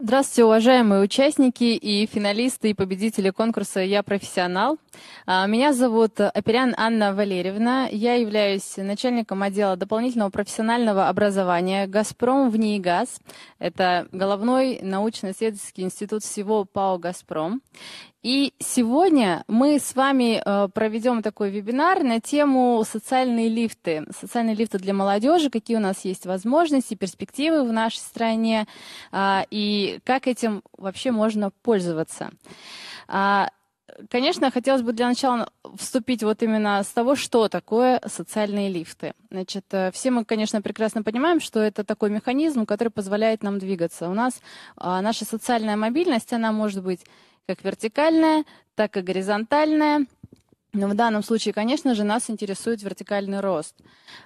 Здравствуйте, уважаемые участники и финалисты и победители конкурса «Я профессионал». А, меня зовут Аперян Анна Валерьевна. Я являюсь начальником отдела дополнительного профессионального образования «Газпром» в НИИ «ГАЗ». Это головной научно-исследовательский институт всего ПАО «Газпром». И сегодня мы с вами э, проведем такой вебинар на тему социальные лифты. Социальные лифты для молодежи, какие у нас есть возможности, перспективы в нашей стране а, и как этим вообще можно пользоваться. А, конечно, хотелось бы для начала вступить вот именно с того, что такое социальные лифты. Значит, э, все мы, конечно, прекрасно понимаем, что это такой механизм, который позволяет нам двигаться. У нас а, наша социальная мобильность, она может быть как вертикальная, так и горизонтальная. Но в данном случае, конечно же, нас интересует вертикальный рост.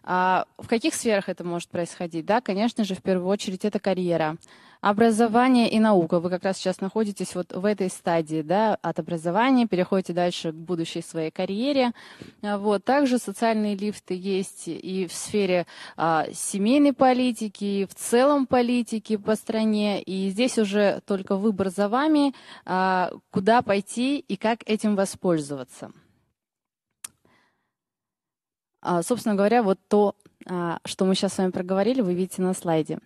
А в каких сферах это может происходить? Да, конечно же, в первую очередь это карьера. Образование и наука. Вы как раз сейчас находитесь вот в этой стадии, да, от образования, переходите дальше к будущей своей карьере. А, вот. Также социальные лифты есть и в сфере а, семейной политики, и в целом политики по стране. И здесь уже только выбор за вами, а, куда пойти и как этим воспользоваться. А, собственно говоря, вот то, а, что мы сейчас с вами проговорили, вы видите на слайде.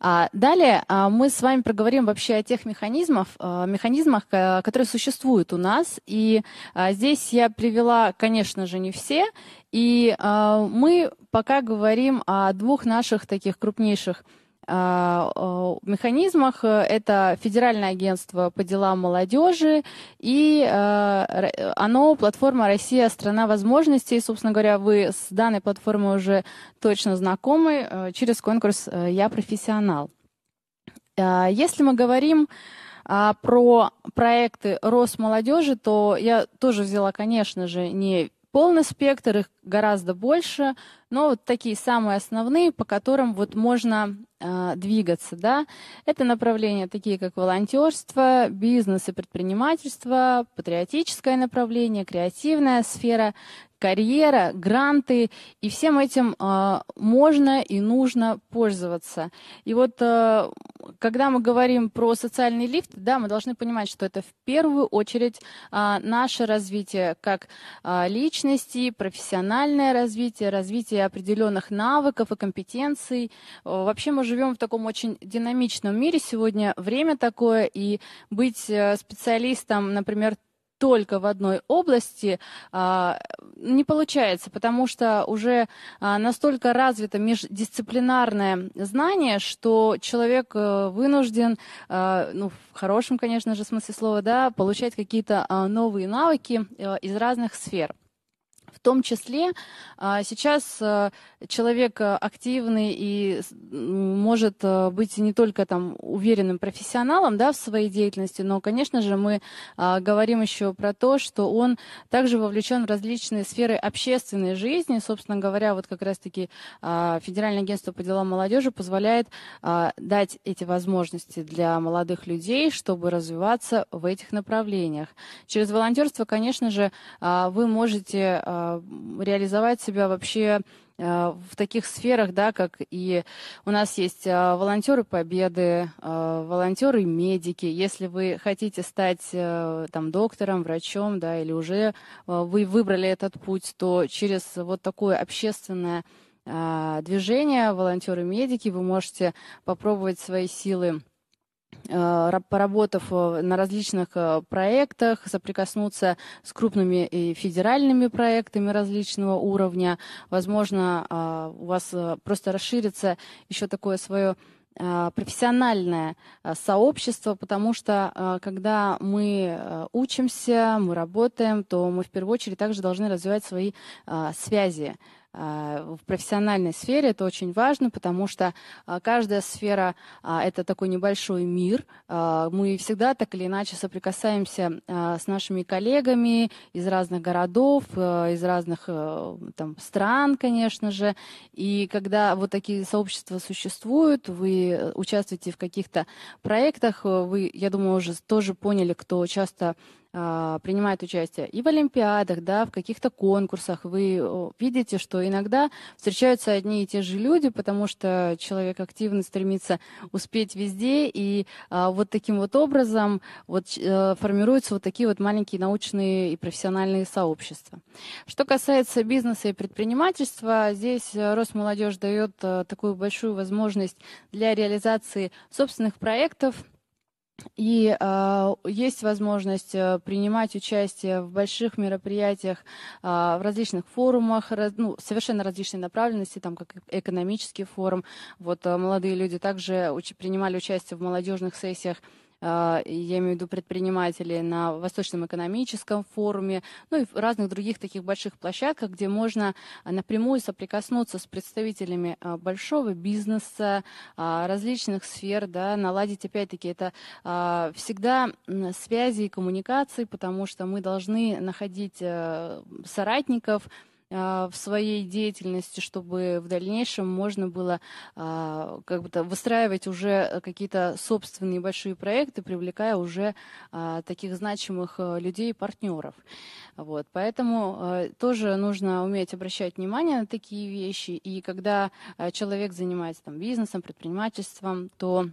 А, далее а, мы с вами проговорим вообще о тех механизмах, механизмах, которые существуют у нас. И здесь я привела, конечно же, не все. И мы пока говорим о двух наших таких крупнейших а, механизмах. Э, это Федеральное агентство по делам молодежи и э, оно, платформа «Россия. Страна возможностей». Собственно говоря, вы с данной платформой уже точно знакомы э, через конкурс «Я профессионал». Если мы говорим а, про проекты Росмолодежи, то я тоже взяла, конечно же, не полный спектр, их гораздо больше, но вот такие самые основные, по которым вот можно а, двигаться, да. Это направления такие, как волонтерство, бизнес и предпринимательство, патриотическое направление, креативная сфера, карьера, гранты, и всем этим э, можно и нужно пользоваться. И вот э, когда мы говорим про социальный лифт, да, мы должны понимать, что это в первую очередь э, наше развитие как э, личности, профессиональное развитие, развитие определенных навыков и компетенций. вообще мы живем в таком очень динамичном мире сегодня, время такое, и быть э, специалистом, например, только в одной области а, не получается, потому что уже а, настолько развито междисциплинарное знание, что человек а, вынужден, а, ну, в хорошем, конечно же, смысле слова, да, получать какие-то а, новые навыки а, из разных сфер. В том числе а, сейчас а, человек а, активный и может быть не только там уверенным профессионалом да, в своей деятельности, но, конечно же, мы говорим еще про то, что он также вовлечен в различные сферы общественной жизни. Собственно говоря, вот как раз-таки Федеральное агентство по делам молодежи позволяет дать эти возможности для молодых людей, чтобы развиваться в этих направлениях. Через волонтерство, конечно же, вы можете а, реализовать себя вообще а, в таких сферах, да, как и у нас есть а, волонтеры Победы, волонтеры медики. Если вы хотите стать э, там доктором, врачом, да, или уже вы выбрали этот путь, то через вот такое общественное движение волонтеры медики вы можете попробовать свои силы Э, поработав э, на различных э, проектах, соприкоснуться с крупными и федеральными проектами различного уровня. Возможно, у вас просто расширится еще такое свое профессиональное сообщество, потому что когда мы учимся, мы работаем, то мы в первую очередь также должны развивать свои связи а, в профессиональной сфере это очень важно, потому что а, каждая сфера а, – это такой небольшой мир. Мы всегда так или иначе соприкасаемся с нашими коллегами из разных городов, из разных там, стран, конечно же. И когда вот такие сообщества существуют, вы участвуете в каких-то проектах, вы, я думаю, уже тоже поняли, кто часто а, принимает участие и в олимпиадах, да, в каких-то конкурсах. Вы видите, что иногда встречаются одни и те же люди, потому что человек активно стремится успеть везде, и а, вот таким вот образом вот, э, формируются вот такие вот маленькие научные и профессиональные сообщества. Что касается бизнеса и предпринимательства, здесь э, Росмолодежь дает э, такую большую возможность для реализации собственных проектов – и э, есть возможность э, принимать участие в больших мероприятиях, э, в различных форумах, раз, ну, совершенно различной направленности, там как экономический форум. Вот э, молодые люди также уч- принимали участие в молодежных сессиях а, я имею в виду предприниматели на Восточном экономическом форуме, ну и разных других таких больших площадках, где можно а, напрямую соприкоснуться с представителями а, большого бизнеса, различных сфер, да, наладить опять-таки это всегда связи и коммуникации, потому что мы должны находить э, соратников, а, в своей деятельности, чтобы в дальнейшем можно было а, как бы выстраивать уже какие-то собственные большие проекты, привлекая уже а, таких значимых э, людей и партнеров. Вот. Поэтому тоже нужно уметь обращать внимание на такие вещи. И когда человек занимается там, бизнесом, предпринимательством, то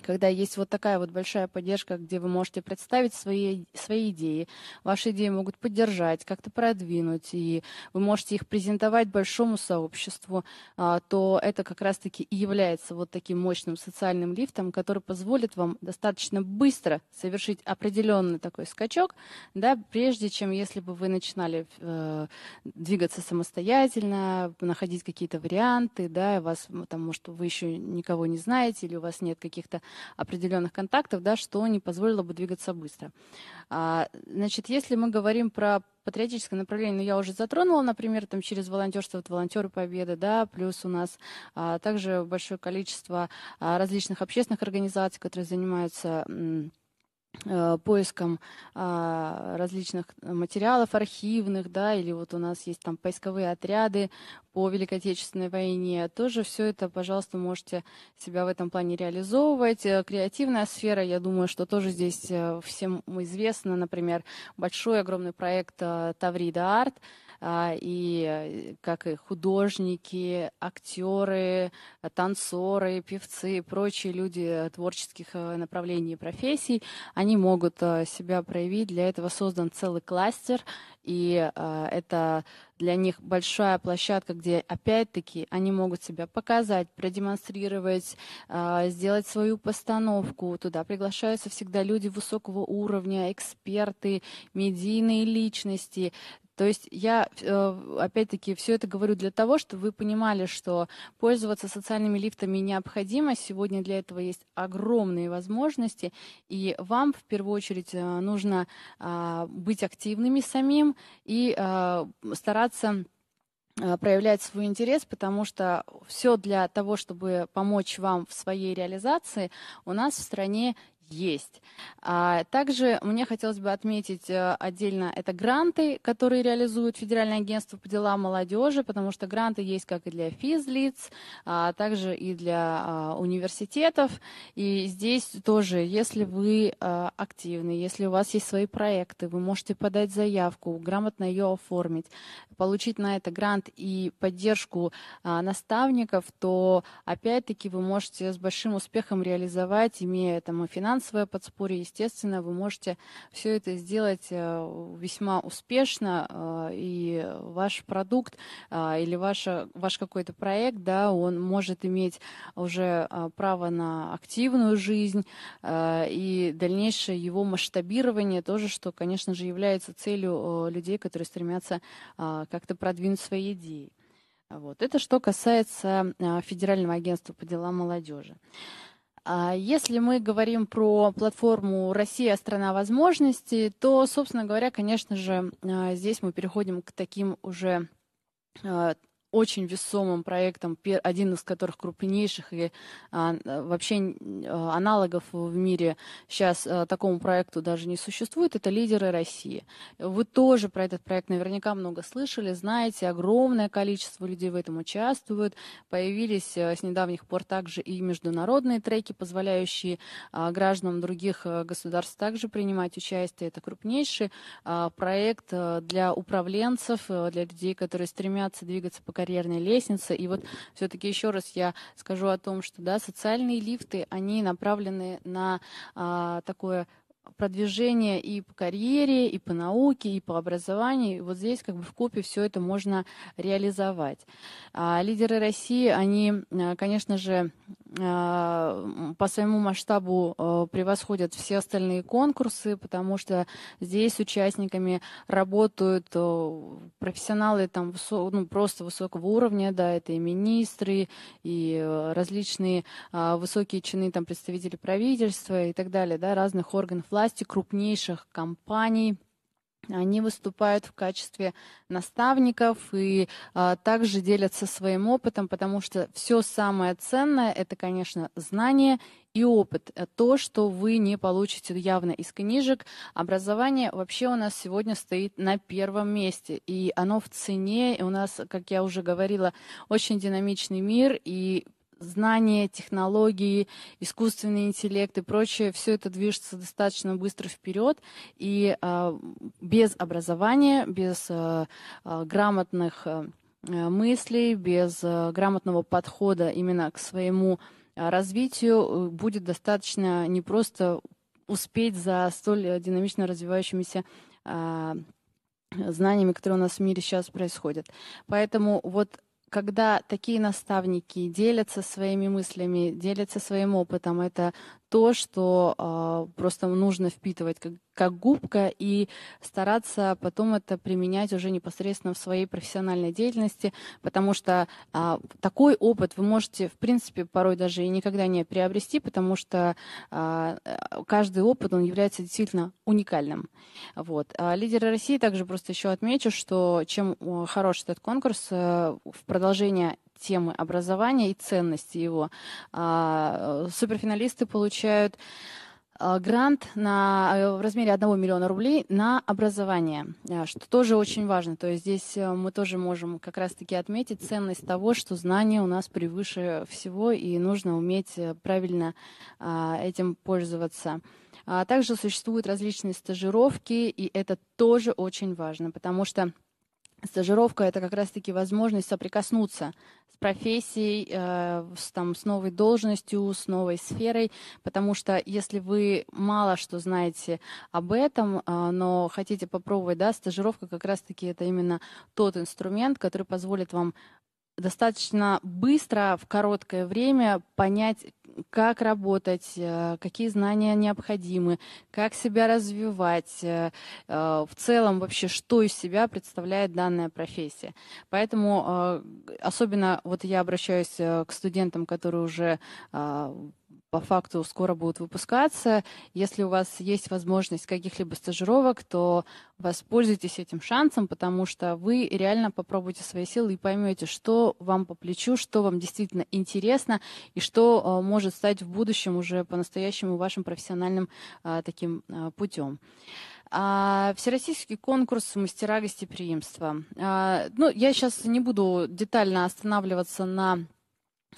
когда есть вот такая вот большая поддержка, где вы можете представить свои, свои идеи, ваши идеи могут поддержать, как-то продвинуть, и вы можете их презентовать большому сообществу, а, то это как раз-таки и является вот таким мощным социальным лифтом, который позволит вам достаточно быстро совершить определенный такой скачок, да, прежде чем если бы вы начинали э, двигаться самостоятельно, находить какие-то варианты, да, и вас, потому что вы еще никого не знаете, или у вас нет каких-то определенных контактов, да, что не позволило бы двигаться быстро. А, значит, если мы говорим про патриотическое направление, ну, я уже затронула, например, там через волонтерство, вот волонтеры Победы, да, плюс у нас а, также большое количество а, различных общественных организаций, которые занимаются м- Э, поиском а, различных материалов архивных, да, или вот у нас есть там поисковые отряды по Великой Отечественной войне. Тоже все это, пожалуйста, можете себя в этом плане реализовывать. Э, креативная сфера, я думаю, что тоже здесь э, всем известно, например, большой огромный проект Таврида Арт, а, и э, как и художники, актеры, э, танцоры, певцы и прочие люди творческих э, направлений и профессий, они могут себя проявить. Для этого создан целый кластер, и это для них большая площадка, где опять-таки они могут себя показать, продемонстрировать, сделать свою постановку. Туда приглашаются всегда люди высокого уровня, эксперты, медийные личности. То есть я, э, опять-таки, все это говорю для того, чтобы вы понимали, что пользоваться социальными лифтами необходимо. Сегодня для этого есть огромные возможности. И вам, в первую очередь, э, нужно а, быть активными самим и а, стараться а, проявлять свой интерес, потому что все для того, чтобы помочь вам в своей реализации, у нас в стране есть. А также мне хотелось бы отметить э, отдельно это гранты, которые реализует Федеральное агентство по делам молодежи, потому что гранты есть как и для физлиц, а также и для а, университетов. И здесь тоже, если вы а, активны, если у вас есть свои проекты, вы можете подать заявку, грамотно ее оформить, получить на это грант и поддержку а, наставников, то опять-таки вы можете с большим успехом реализовать, имея там и финансовое подспорье, естественно, вы можете все это сделать а, весьма успешно, а, и ваш продукт или ваш ваш какой-то проект, да, он может иметь уже право на активную жизнь и дальнейшее его масштабирование тоже, что, конечно же, является целью людей, которые стремятся к как-то продвинуть свои идеи. Вот. Это что касается а, Федерального агентства по делам молодежи. А, если мы говорим про платформу «Россия – страна возможностей», то, собственно говоря, конечно же, а, здесь мы переходим к таким уже очень весомым проектом, один из которых крупнейших и а, э, вообще э, аналогов в мире сейчас э, такому проекту даже не существует, это «Лидеры России». Вы тоже про этот проект наверняка много слышали, знаете, огромное количество людей в этом участвует. Появились с недавних пор также и международные треки, позволяющие а, гражданам других государств также принимать участие. Это крупнейший а, проект для управленцев, для людей, которые стремятся двигаться по карьерной лестнице. И вот все-таки еще раз я скажу о том, что да, социальные лифты, они направлены на а, такое продвижение и по карьере, и по науке, и по образованию. И вот здесь как бы в купе все это можно реализовать. А лидеры России, они, э, конечно же, э, по своему масштабу э, превосходят все остальные конкурсы, потому что здесь с участниками работают профессионалы там ну, просто высокого уровня, да, это и министры, и различные а, высокие чины, там представители правительства и так далее, да, разных органов власти крупнейших компаний. Они выступают в качестве наставников и а, также делятся своим опытом, потому что все самое ценное это, конечно, знание и опыт. Э, то, что вы не получите явно из книжек, образование вообще у нас сегодня стоит на первом месте. И оно в цене, и у нас, как я уже говорила, очень динамичный мир, и знания, технологии, искусственный интеллект и прочее, все это движется достаточно быстро вперед, и а, без образования, без а, а, грамотных э, мыслей, без э, грамотного подхода именно к своему развитию э, будет достаточно не просто успеть за столь динамично развивающимися знаниями, которые у нас в мире сейчас происходят. Поэтому вот когда такие наставники делятся своими мыслями, делятся своим опытом, это то, что э, просто нужно впитывать как, как губка и стараться потом это применять уже непосредственно в своей профессиональной деятельности, потому что э, такой опыт вы можете, в принципе, порой даже и никогда не приобрести, потому что а, э, каждый опыт, он является действительно уникальным. Вот. А лидеры России также просто еще отмечу, что чем хорош этот конкурс э, в продолжение темы образования и ценности его. А, э, суперфиналисты получают а, грант на, э, в размере 1 миллиона рублей на образование, э, что тоже очень важно. То есть здесь мы тоже можем как раз-таки отметить ценность того, что знание у нас превыше всего, и нужно уметь правильно а, этим пользоваться. также существуют различные стажировки, и это тоже очень важно, потому что Стажировка – это как раз-таки возможность соприкоснуться с профессией, э, с, там, с новой должностью, с новой сферой, потому что если вы мало что знаете об этом, э, но хотите попробовать, да, стажировка как раз-таки это именно тот инструмент, который позволит вам достаточно быстро, в короткое время понять, как работать, э, какие знания необходимы, как себя развивать, э, э, в целом вообще, что из себя представляет данная профессия. Поэтому особенно вот я обращаюсь к студентам, которые уже а, по факту скоро будут выпускаться. Если у вас есть возможность каких-либо стажировок, то воспользуйтесь этим шансом, потому что вы реально попробуйте свои силы и поймете, что вам по плечу, что вам действительно интересно и что э, может стать в будущем уже по-настоящему вашим профессиональным э, таким э, путем. А, всероссийский конкурс «Мастера гостеприимства». А, ну, я сейчас не буду детально останавливаться на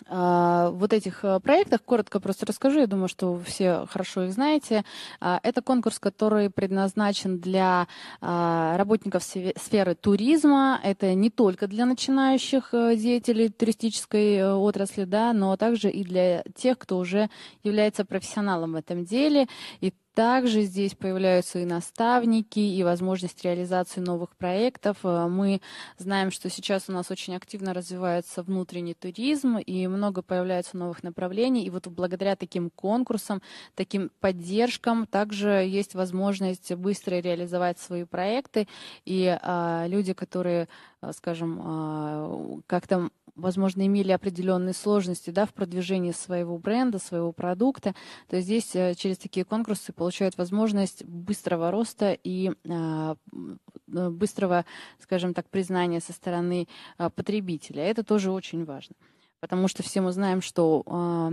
а, вот этих э, проектах, коротко просто расскажу, я думаю, что вы все хорошо их знаете. А, это конкурс, который предназначен для а, работников сферы туризма, это не только для начинающих э, деятелей туристической э, отрасли, да, но также и для тех, кто уже является профессионалом в этом деле, и также здесь появляются и наставники, и возможность реализации новых проектов. Э, мы знаем, что сейчас у нас очень активно развивается внутренний туризм, и много появляется новых направлений. И вот благодаря таким конкурсам, таким поддержкам также есть возможность быстро реализовать свои проекты. И а, люди, которые а, скажем, а, как-то, возможно, имели определенные сложности да, в продвижении своего бренда, своего продукта, то здесь э, через такие конкурсы получают возможность быстрого роста и а, э, быстрого, скажем так, признания со стороны потребителя. Это тоже очень важно, потому что все мы знаем, что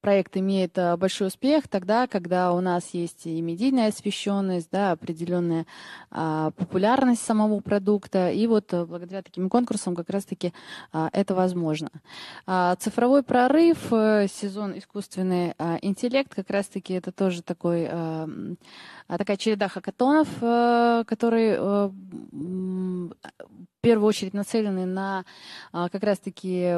проект имеет э, большой успех тогда, когда у нас есть и медийная освещенность, да, определенная а, популярность самого продукта. И вот э, благодаря таким конкурсам как раз-таки а, это возможно. А, цифровой прорыв, э, сезон искусственный а, интеллект, как раз-таки это тоже такой, а, такая череда хакатонов, а, которые а, в первую очередь нацелены на а, как раз-таки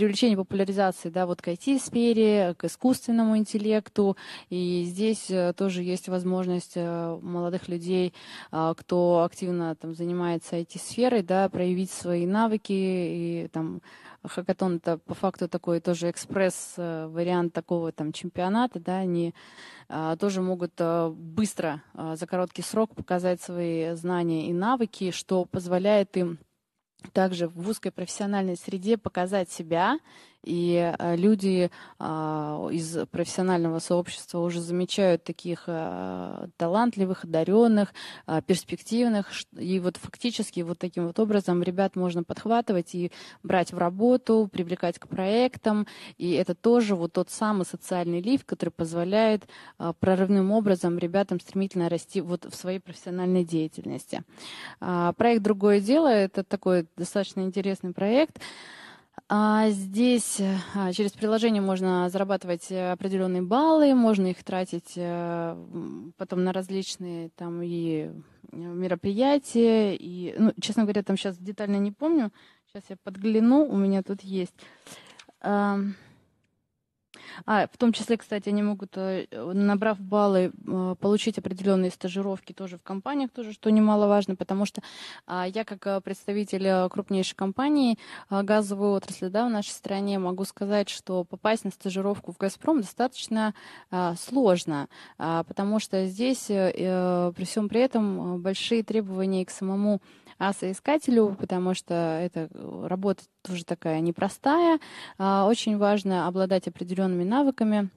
привлечение популяризации, да, вот к IT-сфере, к искусственному интеллекту. И здесь э, тоже есть возможность э, молодых людей, э, кто активно там занимается IT-сферой, да, проявить свои навыки и там хакатон это по факту такой тоже экспресс вариант такого там чемпионата, да, они а, тоже могут а, быстро а, за короткий срок показать свои знания и навыки, что позволяет им также в узкой профессиональной среде показать себя и э, люди а, из профессионального сообщества уже замечают таких а, талантливых, одаренных, а, перспективных. И вот фактически вот таким вот образом ребят можно подхватывать и брать в работу, привлекать к проектам. И это тоже вот тот самый социальный лифт, который позволяет прорывным образом ребятам стремительно расти вот в своей профессиональной деятельности. Проект «Другое дело» — это такой достаточно интересный проект. Проект а здесь а, через приложение можно зарабатывать э, определенные баллы, можно их тратить э, потом на различные там и э, мероприятия. И, ну, честно говоря, там сейчас детально не помню. Сейчас я подгляну, у меня тут есть. А, в том числе, кстати, они могут, э, набрав баллы, э, получить определенные стажировки тоже в компаниях, тоже, что немаловажно, потому что а, я, как э, представитель крупнейшей компании газовой отрасли да, в нашей стране, могу сказать, что попасть на стажировку в «Газпром» достаточно сложно, а, потому что здесь, при всем при этом, большие требования к самому а соискателю, потому что эта э, работа тоже такая непростая. А, очень важно обладать определенными навыками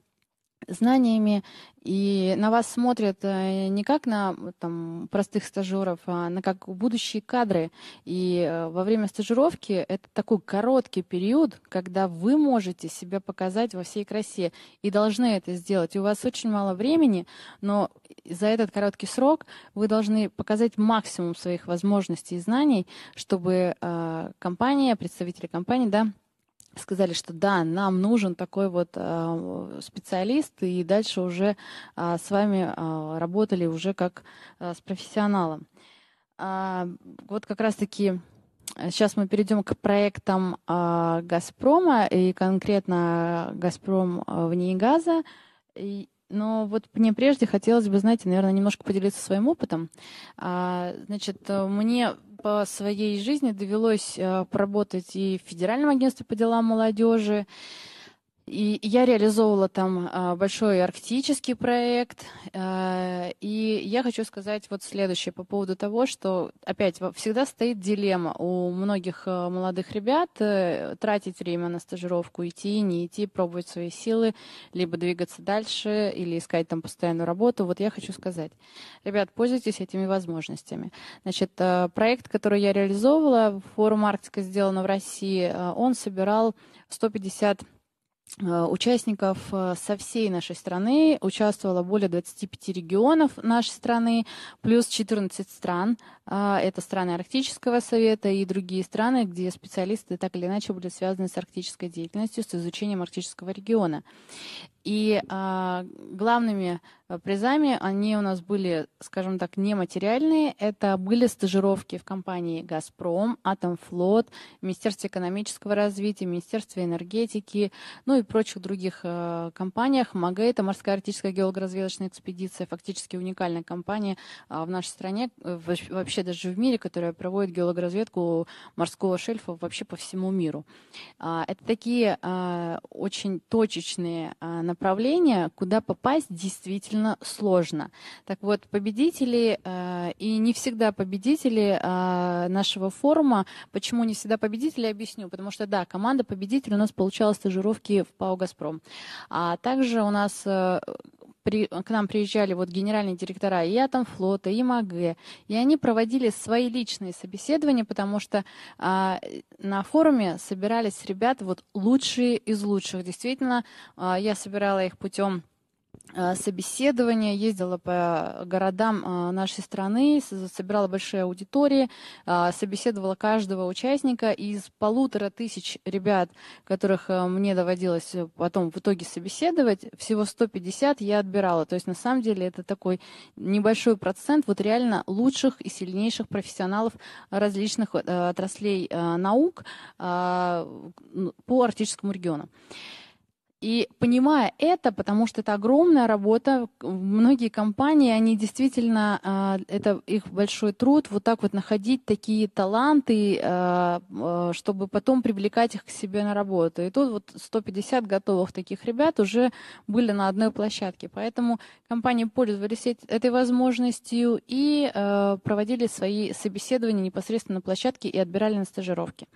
знаниями, и на вас смотрят э, не как на там, простых стажеров, а на как будущие кадры. И э, во время стажировки это такой короткий период, когда вы можете себя показать во всей красе и должны это сделать. И у вас очень мало времени, но за этот короткий срок вы должны показать максимум своих возможностей и знаний, чтобы э, компания, представители компании, да, сказали, что да, нам нужен такой вот а, специалист, и дальше уже а, с вами а, работали уже как с профессионалом. Вот как раз-таки сейчас мы перейдем к проектам «Газпрома» и конкретно «Газпром вне газа». Но вот мне прежде хотелось бы, знаете, наверное, немножко поделиться своим опытом. Значит, мне по своей жизни довелось э, поработать и в Федеральном агентстве по делам молодежи, и я реализовывала там а, большой арктический проект. А, и я хочу сказать вот следующее по поводу того, что опять всегда стоит дилемма у многих а, молодых ребят э, тратить время на стажировку, идти, не идти, пробовать свои силы, либо двигаться дальше или искать там постоянную работу. Вот я хочу сказать, ребят, пользуйтесь этими возможностями. Значит, проект, который я реализовывала, форум Арктика сделано в России, он собирал 150 Э, участников э, со всей нашей страны. Участвовало более 25 регионов нашей страны, плюс 14 стран. А, это страны Арктического совета и другие страны, где специалисты так или иначе были связаны с арктической деятельностью, с изучением арктического региона. И а, главными э, призами они у нас были, скажем так, нематериальные. Это были стажировки в компании «Газпром», «Атомфлот», Министерстве экономического развития, Министерстве энергетики, ну и прочих других а, компаниях. МАГЭ – это морская арктическая геологоразведочная экспедиция, фактически уникальная компания а, в нашей стране, э, в, вообще даже в мире, которая проводит геологоразведку морского шельфа вообще по всему миру. А, это такие а, очень точечные а, направление, куда попасть действительно сложно. Так вот, победители э, и не всегда победители э, нашего форума. Почему не всегда победители, объясню. Потому что, да, команда победитель у нас получала стажировки в ПАО «Газпром». А также у нас э, при, к нам приезжали вот генеральные директора и Атомфлота, и МАГЭ, и они проводили свои личные собеседования, потому что а, на форуме собирались ребята вот лучшие из лучших. Действительно, а, я собирала их путем Э, собеседования, ездила по городам э, нашей страны, собирала большие аудитории, э, собеседовала каждого участника. Из полутора тысяч ребят, которых мне доводилось потом в итоге собеседовать, всего 150 я отбирала. То есть на самом деле это такой небольшой процент вот реально лучших и сильнейших профессионалов различных отраслей наук ну, по арктическому региону. И понимая это, потому что это огромная работа, многие компании, они действительно, а, это их большой труд, вот так вот находить такие таланты, а, а, чтобы потом привлекать их к себе на работу. И тут вот 150 готовых таких ребят уже были на одной площадке. Поэтому компании пользовались этой возможностью и проводили свои собеседования непосредственно на площадке и отбирали на стажировки.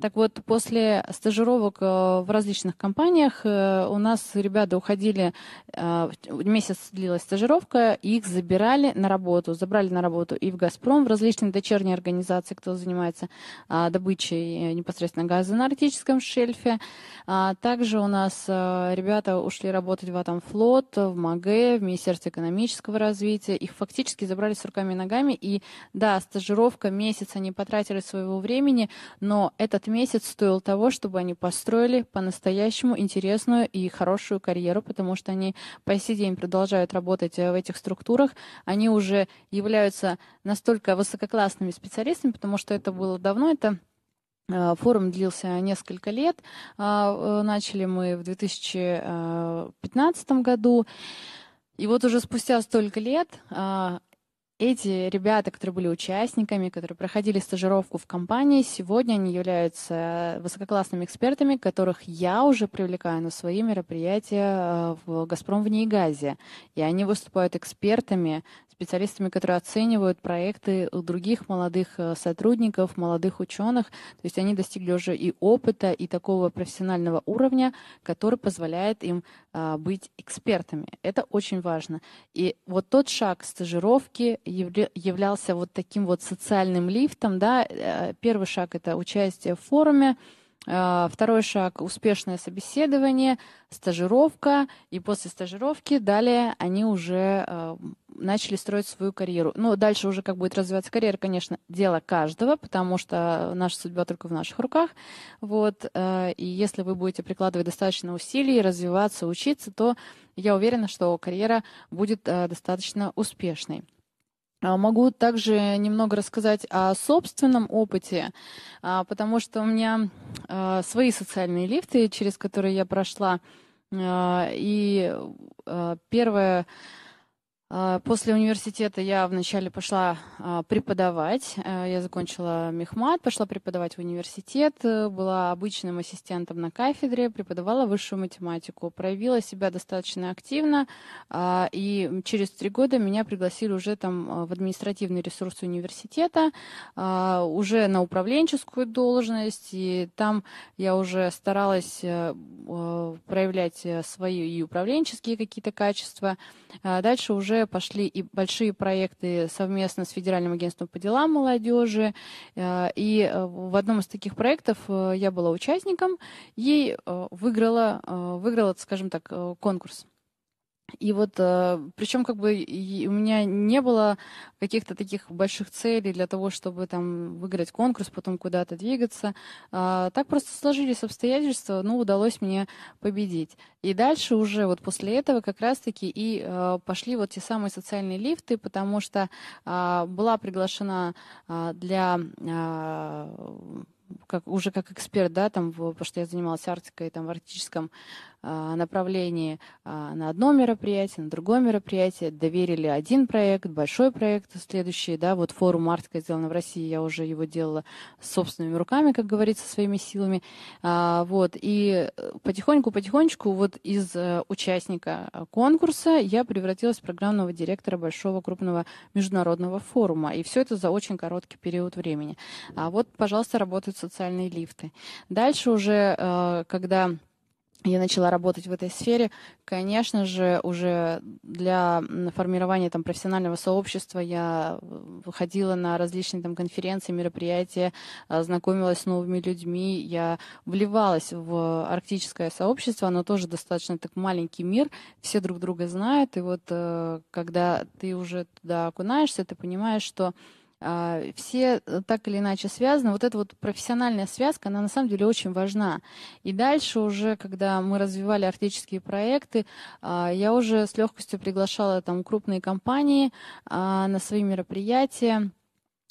Так вот, после стажировок в различных компаниях Э, у нас ребята уходили, э, месяц длилась стажировка, их забирали на работу, забрали на работу и в «Газпром», в различные дочерние организации, кто занимается э, добычей непосредственно газа на арктическом шельфе. А, также у нас ребята ушли работать в «Атомфлот», в МАГЭ, в Министерство экономического развития. Их фактически забрали с руками и ногами. И да, стажировка, месяц они потратили своего времени, но этот месяц стоил того, чтобы они построили по-настоящему интересную интересную и хорошую карьеру, потому что они по сей день продолжают работать э, в этих структурах. Они уже являются настолько высококлассными специалистами, потому что это было давно, это э, Форум длился несколько лет. А, э, начали мы в 2015 году. И вот уже спустя столько лет а, эти ребята, которые были участниками, которые проходили стажировку в компании, сегодня они являются высококлассными экспертами, которых я уже привлекаю на свои мероприятия э, в «Газпром» в Нейгазе. И они выступают экспертами, специалистами, которые оценивают проекты других молодых э, сотрудников, молодых ученых. То есть они достигли уже и опыта, и такого профессионального уровня, который позволяет им э, быть экспертами. Это очень важно. И вот тот шаг стажировки, являлся вот таким вот социальным лифтом. Да? Э, первый шаг – это участие в форуме, э, Второй шаг – успешное собеседование, стажировка. И после стажировки далее они уже э, начали строить свою карьеру. Ну, дальше уже как будет развиваться карьера, конечно, дело каждого, потому что наша судьба только в наших руках. Вот. И если вы будете прикладывать достаточно усилий, развиваться, учиться, то я уверена, что карьера будет достаточно успешной. А, могу также немного рассказать о собственном опыте, а, потому что у меня а, свои социальные лифты, через которые я прошла. И первое, а, после университета я вначале пошла а, преподавать. А, я закончила мехмат, пошла преподавать в университет, э, была обычным ассистентом на кафедре, преподавала высшую математику, проявила себя достаточно активно, и через три года меня пригласили уже там в административный ресурс университета, уже на управленческую должность, и там я уже старалась э, проявлять э, свои и управленческие какие-то качества, а дальше уже пошли и большие проекты совместно с Федеральным агентством по делам молодежи. А, и э, в одном из таких проектов э, я была участником и э, выиграла, выиграла скажем так, конкурс. И вот, э, причем как бы у меня не было каких-то таких больших целей для того, чтобы там выиграть конкурс, потом куда-то двигаться. А, так просто сложились обстоятельства, ну, удалось мне победить. И дальше уже вот после этого как раз-таки и э, пошли вот те самые социальные лифты, потому что а, была приглашена а, для как, уже как эксперт, да, там, потому что я занималась Арктикой, там, в арктическом а, направлении а, на одно мероприятие, на другое мероприятие, доверили один проект, большой проект, следующий, да, вот форум «Арт», сделана в России, я уже его делала собственными руками, как говорится, своими силами, а, вот, и э, потихоньку-потихонечку вот из э, участника э, конкурса я превратилась в программного директора большого крупного международного форума, и все это за очень короткий период времени. А вот, пожалуйста, работают социальные лифты. Дальше уже, когда я начала работать в этой сфере, конечно же, уже для формирования там, профессионального сообщества я э, выходила на различные там, конференции, мероприятия, э, знакомилась с новыми людьми, я вливалась в арктическое сообщество, оно тоже достаточно так маленький мир, все друг друга знают, и вот э, когда ты уже туда окунаешься, ты понимаешь, что а, все э, так или иначе связаны. Вот эта вот профессиональная связка, она на самом деле очень важна. И дальше уже, когда мы развивали арктические проекты, а, я уже с легкостью приглашала там крупные компании а, на свои мероприятия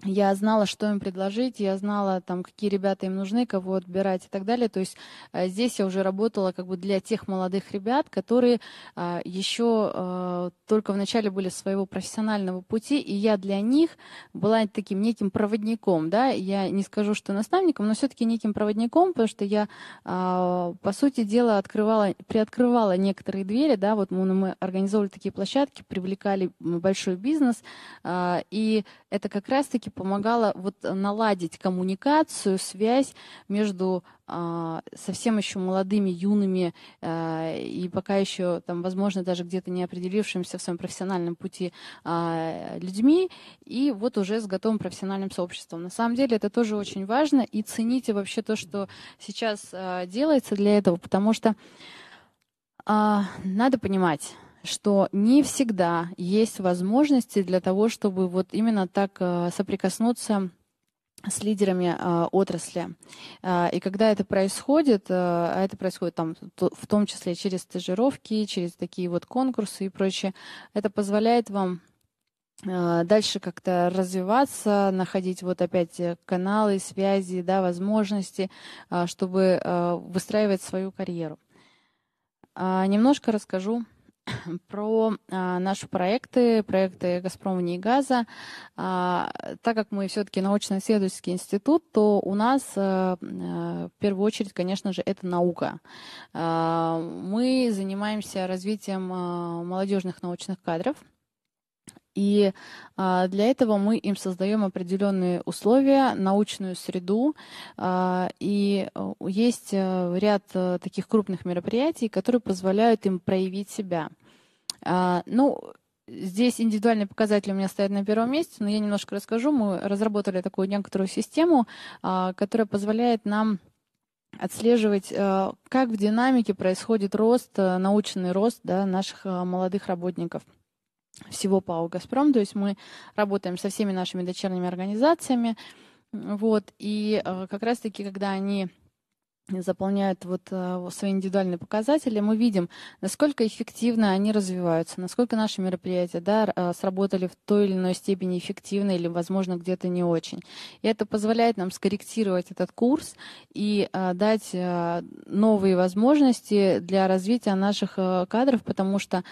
я знала, что им предложить, я знала, там, какие ребята им нужны, кого отбирать и так далее. То есть э, здесь я уже работала как бы для тех молодых ребят, которые а, еще а, только в начале были своего профессионального пути, и я для них была таким неким проводником, да, я не скажу, что наставником, но все-таки неким проводником, потому что я, а, по сути дела, открывала, приоткрывала некоторые двери, да, вот мы, ну, мы организовывали такие площадки, привлекали большой бизнес, и это как раз-таки практике помогала вот наладить коммуникацию, связь между а, совсем еще молодыми, юными э, и пока еще, там, возможно, даже где-то не определившимися в своем профессиональном пути а, людьми и вот уже с готовым профессиональным сообществом. На самом деле это тоже очень важно и цените вообще то, что сейчас а, делается для этого, потому что надо понимать, что не всегда есть возможности для того, чтобы вот именно так э, соприкоснуться с лидерами э, отрасли. Э, и когда это происходит, э, а это происходит там, то, в том числе через стажировки, через такие вот конкурсы и прочее, это позволяет вам э, дальше как-то развиваться, находить вот опять э, каналы, связи, да, возможности, чтобы выстраивать свою карьеру. А, немножко расскажу про а, наши проекты, проекты «Газпрома» и «Газа». А, так как мы все-таки научно-исследовательский институт, то у нас а, в первую очередь, конечно же, это наука. А, мы занимаемся развитием а, молодежных научных кадров – и а, для этого мы им создаем определенные условия, научную среду. А, и э, есть э, ряд э, таких крупных мероприятий, которые позволяют им проявить себя. А, ну, Здесь индивидуальные показатели у меня стоят на первом месте, но я немножко расскажу. Мы разработали такую некоторую систему, которая позволяет нам отслеживать, как в динамике происходит рост, научный рост да, наших молодых работников – всего ПАО «Газпром». То есть мы работаем со всеми нашими дочерними организациями. Вот, и э, как раз-таки, когда они заполняют вот а, свои индивидуальные показатели, мы видим, насколько эффективно они развиваются, насколько наши мероприятия да, а, сработали в той или иной степени эффективно или, возможно, где-то не очень. И это позволяет нам скорректировать этот курс и а, дать новые возможности для развития наших кадров, потому что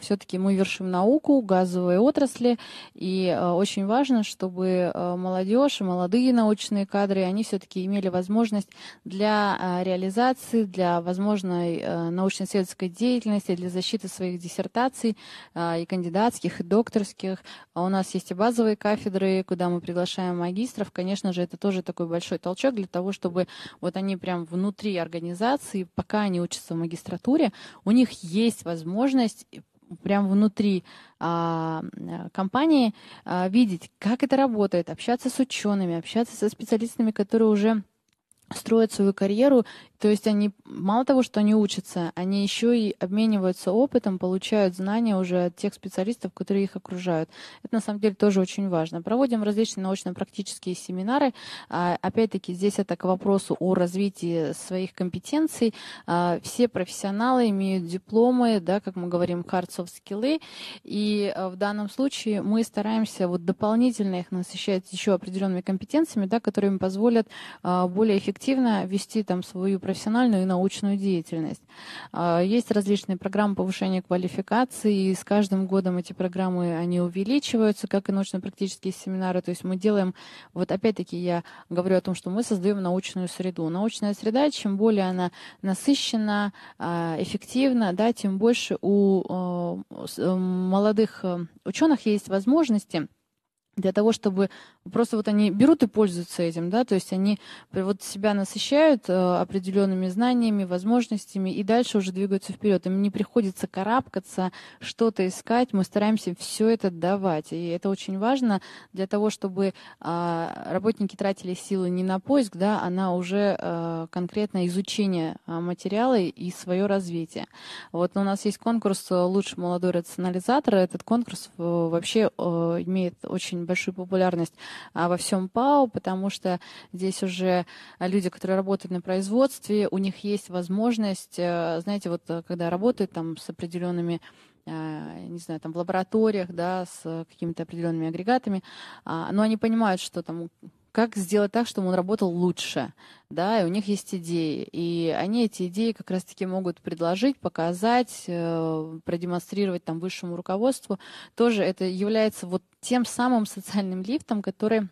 все-таки мы вершим науку, газовые отрасли, и очень важно, чтобы молодежь, молодые научные кадры, они все-таки имели возможность для а, реализации, для возможной э, научно-исследовательской деятельности, для защиты своих диссертаций а, и кандидатских, и докторских. А у нас есть и базовые кафедры, куда мы приглашаем магистров. Конечно же, это тоже такой большой толчок для того, чтобы вот они прям внутри организации, пока они учатся в магистратуре, у них есть возможность прям внутри а, компании а, видеть, как это работает, общаться с учеными, общаться со специалистами, которые уже строят свою карьеру то есть они мало того, что они учатся, они еще и обмениваются опытом, получают знания уже от тех специалистов, которые их окружают. Это на самом деле тоже очень важно. Проводим различные научно-практические семинары. А, опять-таки здесь это к вопросу о развитии своих компетенций. А, все профессионалы имеют дипломы, да, как мы говорим, hard soft skills, и а, в данном случае мы стараемся вот дополнительно их насыщать еще определенными компетенциями, да, которые им позволят более эффективно вести там свою профессиональную и научную деятельность. А, есть различные программы повышения квалификации, и с каждым годом эти программы, они увеличиваются, как и научно-практические семинары. То есть мы делаем, вот опять-таки я говорю о том, что мы создаем научную среду. Научная среда, чем более она насыщена, а, эффективна, да, тем больше у а, молодых э, ученых есть возможности для того, чтобы просто вот они берут и пользуются этим, да, то есть они вот себя насыщают э, определенными знаниями, возможностями и дальше уже двигаются вперед. Им не приходится карабкаться, что-то искать, мы стараемся все это давать. И это очень важно для того, чтобы а, работники тратили силы не на поиск, да, а на уже э, конкретное изучение а, материала и свое развитие. Вот у нас есть конкурс э, «Лучший молодой рационализатор». Этот конкурс вообще имеет очень большую популярность а, во всем ПАО, потому что здесь уже а, люди, которые работают на производстве, у них есть возможность, э, знаете, вот э, когда работают там с определенными э, не знаю, там в лабораториях, да, с какими-то определенными агрегатами, а, но они понимают, что там как сделать так, чтобы он работал лучше, да, и у них есть идеи. И они эти идеи как раз-таки могут предложить, показать, э, продемонстрировать там высшему руководству. Тоже это является вот тем самым социальным лифтом, который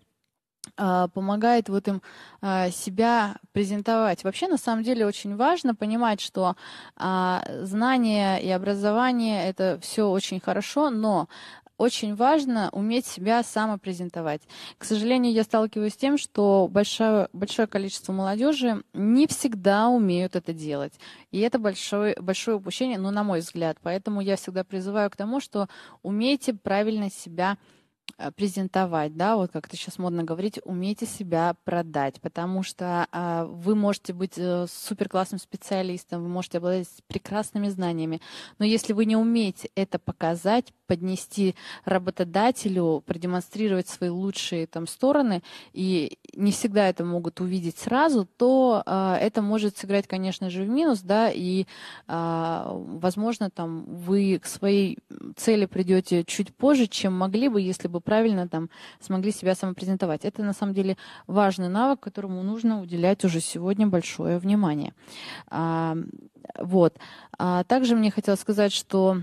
а, помогает вот им а, себя презентовать. Вообще, на самом деле, очень важно понимать, что а, знания и образование – это все очень хорошо, но очень важно уметь себя самопрезентовать. К сожалению, я сталкиваюсь с тем, что большое, большое количество молодежи не всегда умеют это делать. И это большое, большое упущение, ну, на мой взгляд. Поэтому я всегда призываю к тому, что умейте правильно себя а, презентовать, да, вот как это сейчас модно говорить, умейте себя продать, потому что а, вы можете быть э, супер классным специалистом, вы можете обладать прекрасными знаниями, но если вы не умеете это показать, поднести работодателю, продемонстрировать свои лучшие там стороны, и не всегда это могут увидеть сразу, то а, это может сыграть, конечно же, в минус, да, и, а, возможно, там вы к своей цели придете чуть позже, чем могли бы, если бы чтобы правильно там смогли себя самопрезентовать. Это на самом деле важный навык, которому нужно уделять уже сегодня большое внимание. А, вот. А также мне хотелось сказать, что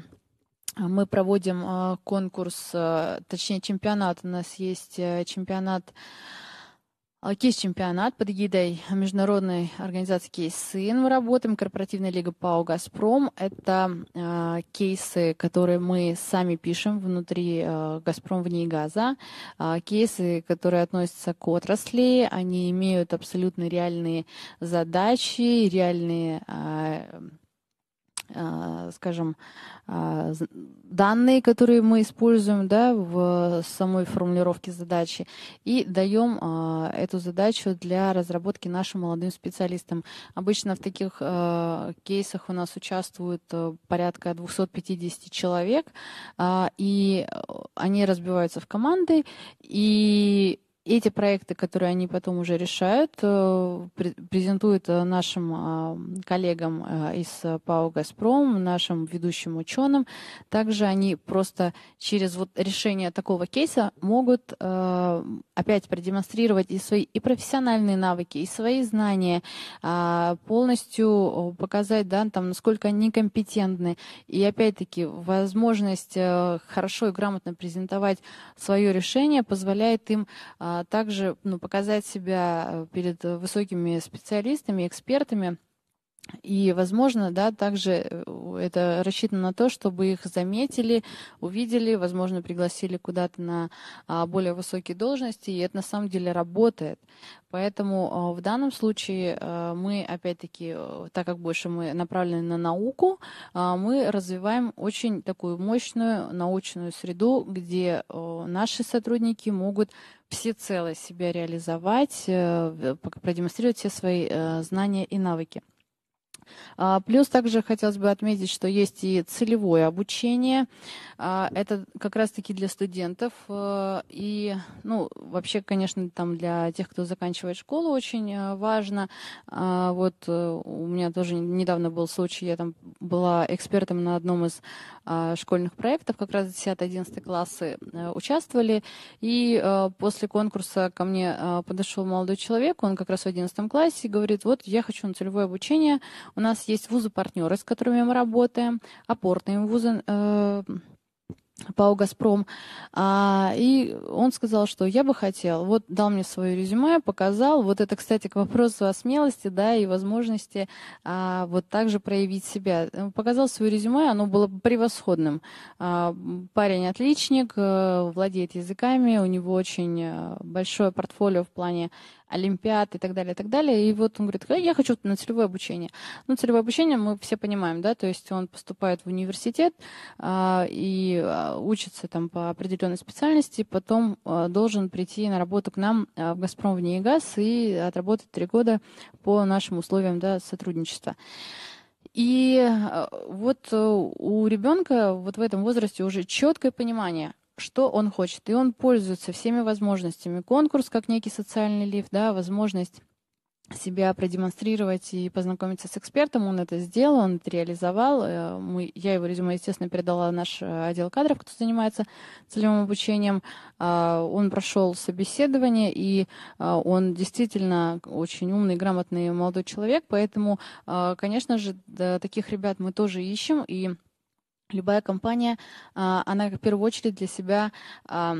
мы проводим а, конкурс, а, точнее чемпионат. У нас есть э, чемпионат Кейс-чемпионат а, под эгидой международной организации «Кейс-сын». Мы работаем, корпоративная лига ПАО «Газпром». Это э, кейсы, которые мы сами пишем внутри э, «Газпром» вне газа. Э, кейсы, которые относятся к отрасли, они имеют абсолютно реальные задачи, реальные э, а, скажем, а, данные, которые мы используем да, в самой формулировке задачи, и даем а, эту задачу для разработки нашим молодым специалистам. Обычно в таких кейсах у нас участвует э, порядка 250 человек, и они разбиваются в команды, и эти проекты, которые они потом уже решают, э, презентуют э, нашим а, коллегам э, из ПАО «Газпром», нашим ведущим ученым. Также они просто через вот решение такого кейса могут опять продемонстрировать и свои и профессиональные навыки, и свои знания, а, полностью показать, да, там, насколько они компетентны. И опять-таки возможность хорошо и грамотно презентовать свое решение позволяет им а, а также ну, показать себя э, перед э, высокими специалистами, экспертами – и, возможно, да, также э, это рассчитано на то, чтобы их заметили, увидели, возможно, пригласили куда-то на а, более высокие должности, и это на самом деле работает. Поэтому а, в данном случае а, мы, опять-таки, э, так как больше мы направлены на науку, мы развиваем очень такую мощную научную среду, где наши сотрудники могут всецело себя реализовать, э, продемонстрировать все свои знания и навыки. А, плюс также хотелось бы отметить, что есть и целевое обучение. А, это как раз-таки для студентов а, и, ну, вообще, конечно, там для тех, кто заканчивает школу, очень важно. Вот э, у меня тоже недавно был случай, я там была экспертом на одном из а, школьных проектов, как раз 10-11 классы э, участвовали. И э, после конкурса ко мне э, подошел молодой человек, он как раз в 11 классе, и говорит, вот я хочу на целевое обучение, у нас есть вузы-партнеры, с которыми мы работаем, опорные вузы, ПАО «Газпром». А, и он сказал, что я бы хотел. Вот дал мне свое резюме, показал. Вот это, кстати, к вопросу о смелости да, и возможности а, вот также проявить себя. Показал свое резюме, оно было превосходным. А, парень отличник, э, владеет языками, у него очень э, большое портфолио в плане олимпиад и так далее, и так далее. И вот он говорит, «Э, я хочу на целевое обучение. Ну, целевое обучение мы все понимаем, да, то есть он поступает в университет а, и а, учится там по определенной специальности, потом а, должен прийти на работу к нам а, в «Газпром» в НИИГАЗ и отработать три года по нашим условиям да, сотрудничества. И а, вот э, у ребенка вот в этом возрасте уже четкое понимание, что он хочет. И он пользуется всеми возможностями. Конкурс как некий социальный лифт, да, возможность себя продемонстрировать и познакомиться с экспертом. Он это сделал, он это реализовал. Э, мы, я его резюме, естественно, передала наш э, отдел кадров, кто занимается целевым обучением. А, он прошел собеседование, и а, он действительно очень умный, грамотный молодой человек. Поэтому, а, конечно же, таких ребят мы тоже ищем. И Любая компания, а, она в первую очередь для себя а,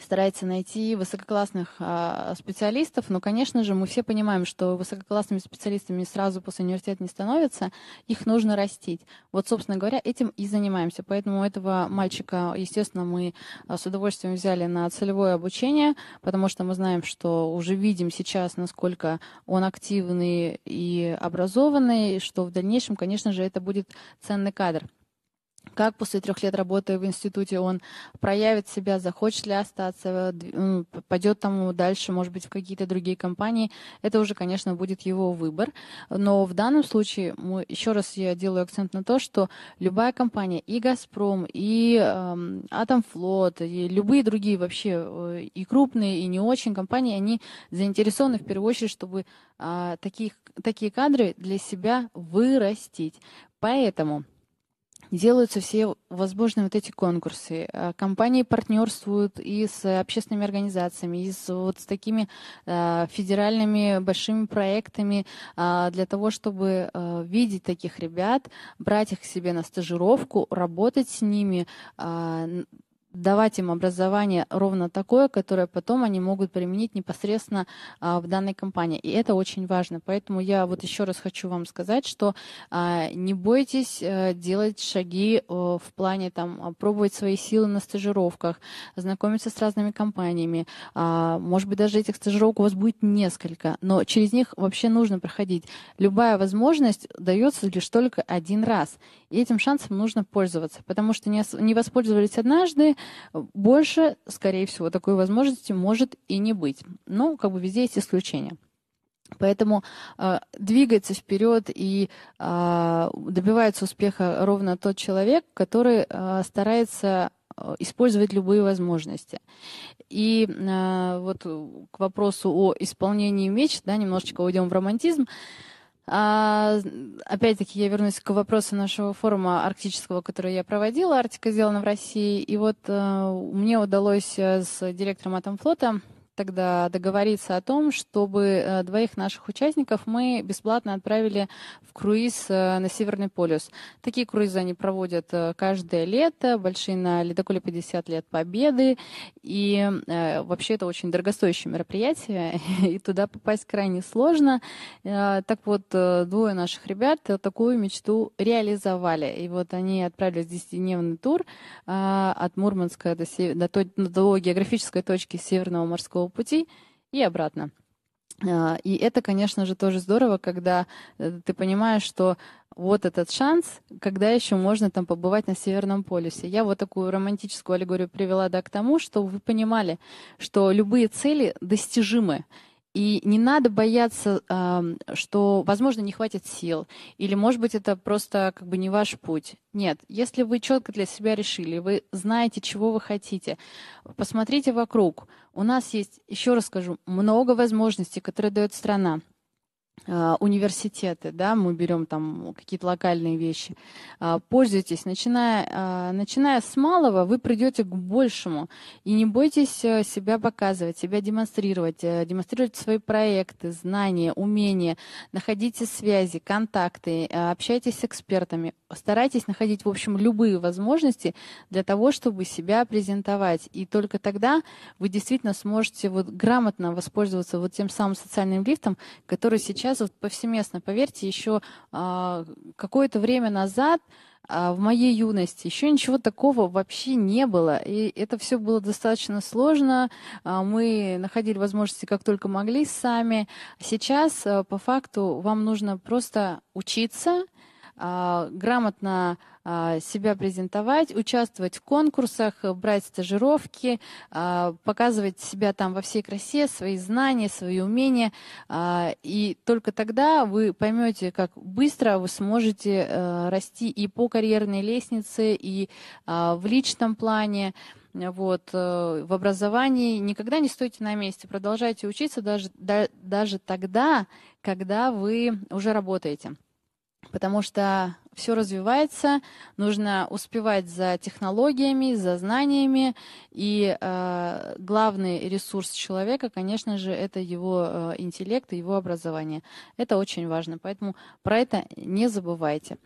старается найти высококлассных а, специалистов, но, конечно же, мы все понимаем, что высококлассными специалистами сразу после университета не становятся, их нужно растить. Вот, собственно говоря, этим и занимаемся. Поэтому этого мальчика, естественно, мы с удовольствием взяли на целевое обучение, потому что мы знаем, что уже видим сейчас, насколько он активный и образованный, что в дальнейшем, конечно же, это будет ценный кадр как после трех лет работы в институте он проявит себя, захочет ли остаться, э, пойдет там дальше, может быть, в какие-то другие компании, это уже, конечно, будет его выбор. Но в данном случае, еще раз я делаю акцент на то, что любая компания, и «Газпром», и эм, «Атомфлот», и любые другие вообще, э, и крупные, и не очень компании, они заинтересованы в первую очередь, чтобы э, таких, такие кадры для себя вырастить. Поэтому делаются все возможные вот эти конкурсы. А компании партнерствуют и с общественными организациями, и с, вот с такими а, федеральными большими проектами а, для того, чтобы видеть таких ребят, брать их к себе на стажировку, работать с ними, давать им образование ровно такое, которое потом они могут применить непосредственно а, в данной компании. И это очень важно. Поэтому я вот еще раз хочу вам сказать, что а, не бойтесь а, делать шаги а, в плане там а, пробовать свои силы на стажировках, знакомиться с разными компаниями. А, может быть, даже этих стажировок у вас будет несколько, но через них вообще нужно проходить. Любая возможность дается лишь только один раз. И этим шансом нужно пользоваться, потому что не, не воспользовались однажды, больше, скорее всего, такой возможности может и не быть. Но ну, как бы везде есть исключения. Поэтому э, двигается вперед и э, добивается успеха ровно тот человек, который э, старается э, использовать любые возможности. И э, вот к вопросу о исполнении мечт, да, немножечко уйдем в романтизм. Э, а, опять-таки, я вернусь к вопросу нашего форума арктического, который я проводила, «Арктика сделана в России». И вот а, мне удалось э, с директором Атомфлота тогда договориться о том, чтобы э, двоих наших участников мы бесплатно отправили в круиз э, на Северный полюс. Такие круизы они проводят э, каждое лето, большие на ледоколе 50 лет Победы, и вообще это очень дорогостоящее мероприятие, и туда попасть крайне сложно. Так вот, двое наших ребят такую мечту реализовали, и вот они отправились в 10-дневный тур от Мурманска до, до, до географической точки Северного морского крестового пути и обратно. А, и это, конечно же, тоже здорово, когда э, ты понимаешь, что вот этот шанс, когда еще можно там побывать на Северном полюсе. Я вот такую романтическую аллегорию привела да, к тому, что вы понимали, что любые цели достижимы. И не надо бояться, что, возможно, не хватит сил, или, может быть, это просто как бы не ваш путь. Нет, если вы четко для себя решили, вы знаете, чего вы хотите, посмотрите вокруг. У нас есть, еще раз скажу, много возможностей, которые дает страна. А, университеты, да, мы берем там какие-то локальные вещи, а, пользуйтесь, начиная, а, начиная с малого, вы придете к большему, и не бойтесь э, себя показывать, себя демонстрировать, э, демонстрировать свои проекты, знания, умения, находите связи, контакты, э, общайтесь с экспертами, старайтесь находить, в общем, любые возможности для того, чтобы себя презентовать. И только тогда вы действительно сможете вот грамотно воспользоваться вот тем самым социальным лифтом, который сейчас вот повсеместно, поверьте, еще а, какое-то время назад а в моей юности еще ничего такого вообще не было. И это все было достаточно сложно. А, мы находили возможности как только могли сами. Сейчас, а, по факту, вам нужно просто учиться, а, грамотно а, себя презентовать, участвовать в конкурсах, брать стажировки, а, показывать себя там во всей красе, свои знания, свои умения. И только тогда вы поймете, как быстро вы сможете э, расти и по карьерной лестнице, и в личном плане вот, э, в образовании. Никогда не стойте на месте, продолжайте учиться даже, да, даже тогда, когда вы уже работаете потому что все развивается, нужно успевать за технологиями, за знаниями, и э, главный ресурс человека, конечно же, это его э, интеллект и его образование. Это очень важно, поэтому про это не забывайте.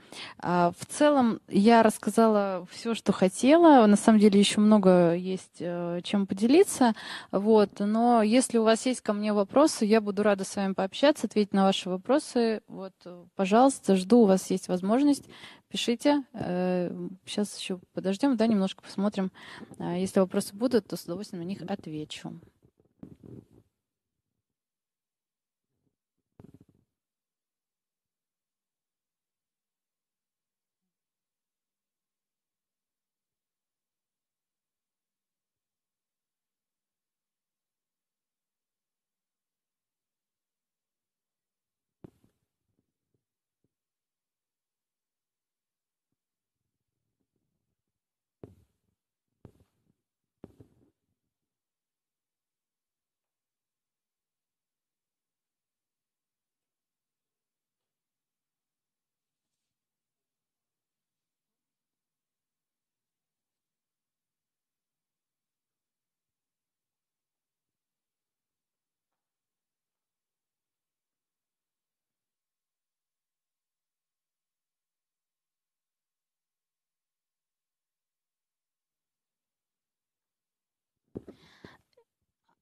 Э, в целом я рассказала все, что хотела, на самом деле еще много есть э, чем поделиться, вот, но если у вас есть ко мне вопросы, я буду рада с вами пообщаться, ответить на ваши вопросы, вот, пожалуйста, жду, у вас есть возможность есть, пишите. Сейчас э, еще подождем, да, немножко посмотрим. А, если вопросы будут, то с удовольствием на них отвечу.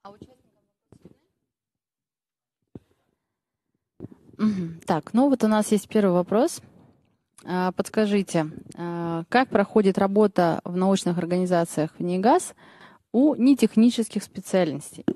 А участникам видны? Так, ну вот у нас есть первый вопрос. А, подскажите, а, как проходит работа в научных организациях в НИГАС – у нетехнических специальностей.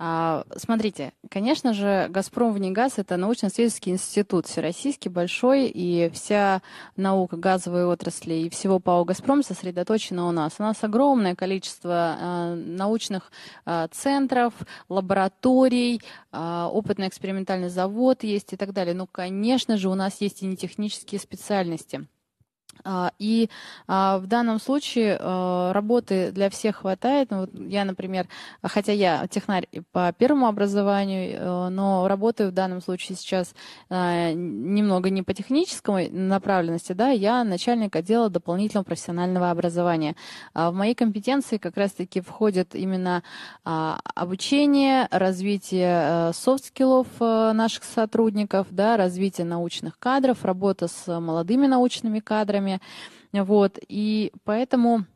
А, смотрите, конечно же, «Газпром Внегаз» — это научно-исследовательский институт всероссийский, большой, и вся наука газовой отрасли и всего ПАО «Газпром» сосредоточена у нас. У нас огромное количество а, научных а, центров, лабораторий, опытно-экспериментальный завод есть и так далее. Но, ну, конечно же, у нас есть и нетехнические специальности — а, и а, в данном случае э, работы для всех хватает. Ну, вот я, например, хотя я технарь по первому образованию, э, но работаю в данном случае сейчас э, немного не по техническому направленности, да, я начальник отдела дополнительного профессионального образования. А в моей компетенции как раз-таки входит именно обучение, развитие софт-скиллов наших сотрудников, да, развитие научных кадров, работа с молодыми научными кадрами, вот, и поэтому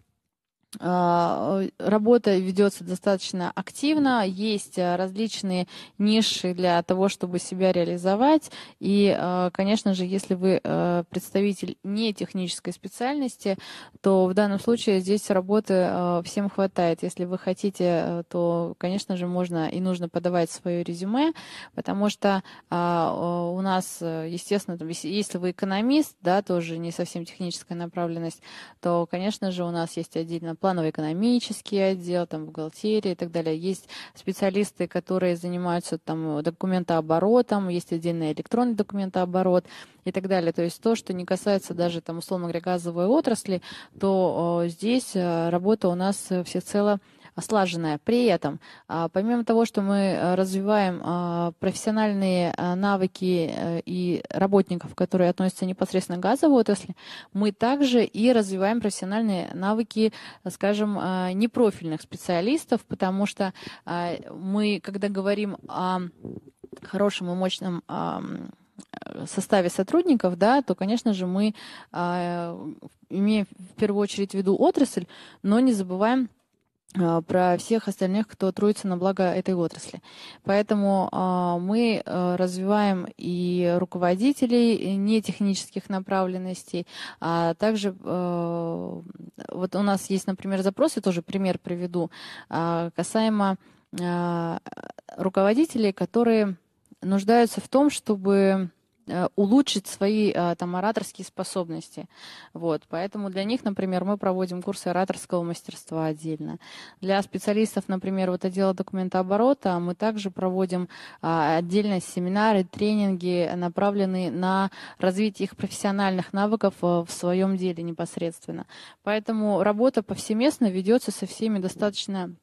а, работа ведется достаточно активно, есть э, различные ниши для того, чтобы себя реализовать. И, э, конечно же, если вы э, представитель не технической специальности, то в данном случае здесь работы всем хватает. Если вы хотите, то, конечно же, можно и нужно подавать свое резюме, потому что а, у нас, естественно, если вы экономист, да, тоже не совсем техническая направленность, то, конечно же, у нас есть отдельно планово-экономический отдел, там, бухгалтерия и так далее. Есть специалисты, которые занимаются там документооборотом, есть отдельный электронный документооборот и так далее. То есть то, что не касается даже, там, условно говоря, газовой отрасли, то о, э, здесь э, работа у нас всецело слаженная. При этом, а, помимо того, что мы э, развиваем а, профессиональные э, навыки э, и работников, которые относятся непосредственно к газовой отрасли, мы также и развиваем профессиональные навыки, скажем, а, непрофильных специалистов, потому что мы, когда говорим о хорошем и мощном составе сотрудников, да, то, конечно же, мы э, имеем в первую очередь в виду отрасль, но не забываем а, про всех остальных, кто трудится на благо этой отрасли. Поэтому а, мы а, развиваем и руководителей и не технических направленностей, а также вот у нас есть, например, запросы, тоже пример приведу, касаемо руководителей, которые нуждаются в том, чтобы Э, улучшить свои э, там ораторские способности. Вот. Поэтому для них, например, мы проводим курсы ораторского мастерства отдельно. Для специалистов, например, вот отдела документооборота мы также проводим а, отдельно семинары, тренинги, направленные на развитие их профессиональных навыков э, в своем деле непосредственно. Поэтому работа повсеместно ведется со всеми достаточно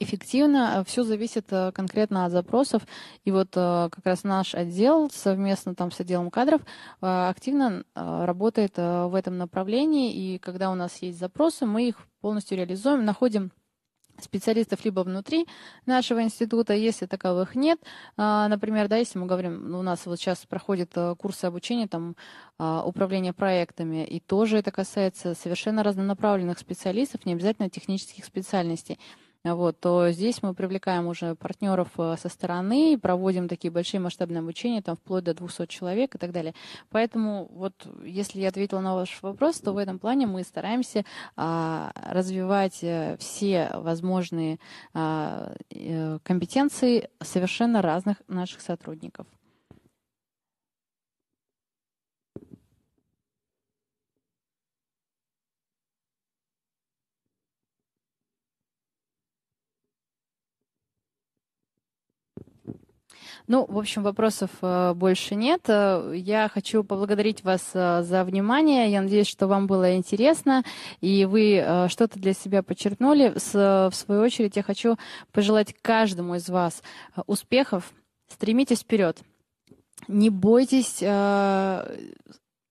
Эффективно а все зависит э, конкретно от запросов. И вот э, как раз наш отдел совместно там с отделом кадров э, активно работает в этом направлении. И когда у нас есть запросы, мы их полностью реализуем, находим специалистов либо внутри нашего института, если таковых нет. Например, да, если мы говорим, ну, у нас вот сейчас проходят курсы обучения там, управления проектами, и тоже это касается совершенно разнонаправленных специалистов, не обязательно технических специальностей вот, то здесь мы привлекаем уже партнеров э, со стороны, проводим такие большие масштабные обучения, там вплоть до 200 человек и так далее. Поэтому вот если я ответила на ваш вопрос, то в этом плане мы стараемся а, развивать э, все возможные а, э, компетенции совершенно разных наших сотрудников. Ну, в общем, вопросов э, больше нет. Э, я хочу поблагодарить вас э, за внимание. Я надеюсь, что вам было интересно, и вы что-то для себя подчеркнули. В свою очередь, я хочу пожелать каждому из вас успехов. Стремитесь вперед. Не бойтесь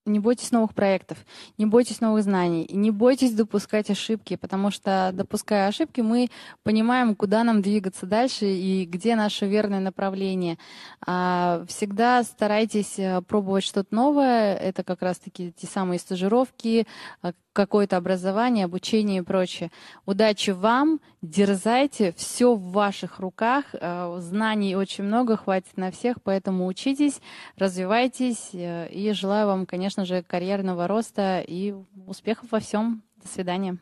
не бойтесь новых проектов, не бойтесь новых знаний, и не бойтесь допускать ошибки, потому что, допуская ошибки, мы понимаем, куда нам двигаться дальше и где наше верное направление. А, всегда старайтесь э, пробовать что-то новое. Это как раз-таки те самые стажировки, а, какое-то образование, обучение и прочее. Удачи вам, дерзайте, все в ваших руках, э, знаний очень много, хватит на всех, поэтому учитесь, развивайтесь э, и желаю вам, конечно, конечно же, карьерного роста и успехов во всем. До свидания.